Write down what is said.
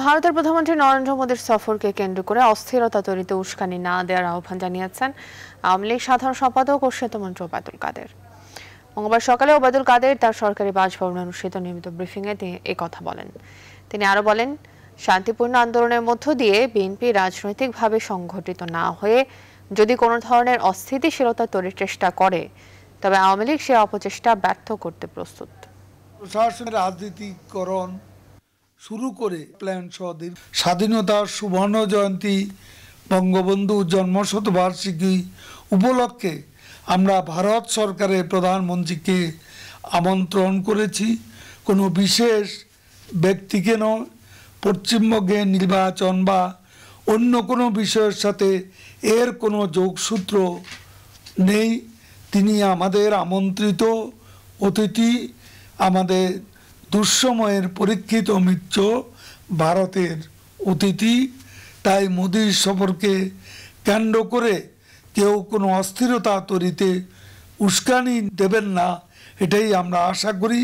ভারতের প্রধানমন্ত্রী নরেন্দ্র মোদীর সফরকে কেন্দ্র করে অস্থিরতা তৈরিতে উস্কানি না দেওয়ার আহ্বান জানিয়েছেন আওয়ামী লীগ সাধারণ সম্পাদক ও শ্বেতমন্ত্রী ওবায়দুল কাদের মঙ্গলবার সকালে ওবায়দুল কাদের তার সরকারি বাসভবনে অনুষ্ঠিত নিয়মিত ব্রিফিংয়ে তিনি কথা বলেন তিনি আরও বলেন শান্তিপূর্ণ আন্দোলনের মধ্য দিয়ে বিএনপি রাজনৈতিকভাবে সংঘটিত না হয়ে যদি কোনো ধরনের অস্থিতিশীলতা তৈরির চেষ্টা করে তবে আওয়ামী লীগ সে অপচেষ্টা ব্যর্থ করতে প্রস্তুত প্রশাসনের রাজনীতিকরণ শুরু করে প্ল্যান সদীর স্বাধীনতার সুবর্ণ জয়ন্তী বঙ্গবন্ধু জন্মশতবার্ষিকী উপলক্ষে আমরা ভারত সরকারের প্রধানমন্ত্রীকে আমন্ত্রণ করেছি কোনো বিশেষ ব্যক্তিকে নয় পশ্চিমবঙ্গে নির্বাচন বা অন্য কোনো বিষয়ের সাথে এর কোনো যোগসূত্র নেই তিনি আমাদের আমন্ত্রিত অতিথি আমাদের দুঃসময়ের পরীক্ষিত মিত্র ভারতের অতিথি তাই মোদীর সফরকে কেন্দ্র করে কেউ কোনো অস্থিরতা তৈরিতে উস্কানি দেবেন না এটাই আমরা আশা করি